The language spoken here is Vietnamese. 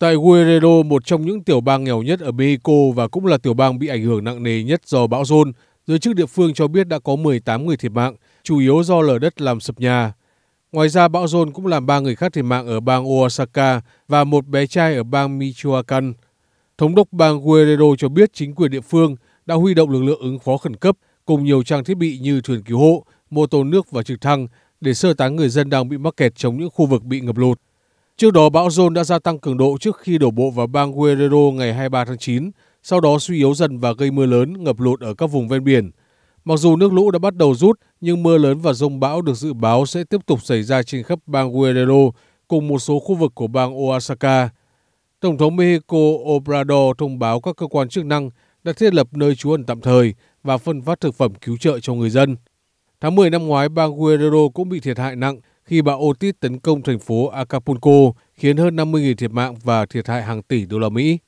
Tại Guerrero, một trong những tiểu bang nghèo nhất ở Mexico và cũng là tiểu bang bị ảnh hưởng nặng nề nhất do bão rôn, giới chức địa phương cho biết đã có 18 người thiệt mạng, chủ yếu do lở đất làm sập nhà. Ngoài ra, bão rôn cũng làm ba người khác thiệt mạng ở bang Oaxaca và một bé trai ở bang Michoacán. Thống đốc bang Guerrero cho biết chính quyền địa phương đã huy động lực lượng ứng phó khẩn cấp cùng nhiều trang thiết bị như thuyền cứu hộ, mô tô nước và trực thăng để sơ tán người dân đang bị mắc kẹt trong những khu vực bị ngập lụt. Trước đó, bão John đã gia tăng cường độ trước khi đổ bộ vào bang Guerrero ngày 23 tháng 9, sau đó suy yếu dần và gây mưa lớn, ngập lụt ở các vùng ven biển. Mặc dù nước lũ đã bắt đầu rút, nhưng mưa lớn và rông bão được dự báo sẽ tiếp tục xảy ra trên khắp bang Guerrero cùng một số khu vực của bang Oaxaca. Tổng thống Mexico Obrador thông báo các cơ quan chức năng đã thiết lập nơi trú ẩn tạm thời và phân phát thực phẩm cứu trợ cho người dân. Tháng 10 năm ngoái, bang Guerrero cũng bị thiệt hại nặng khi bão Otis tấn công thành phố Acapulco khiến hơn 50 000 thiệt mạng và thiệt hại hàng tỷ đô la Mỹ.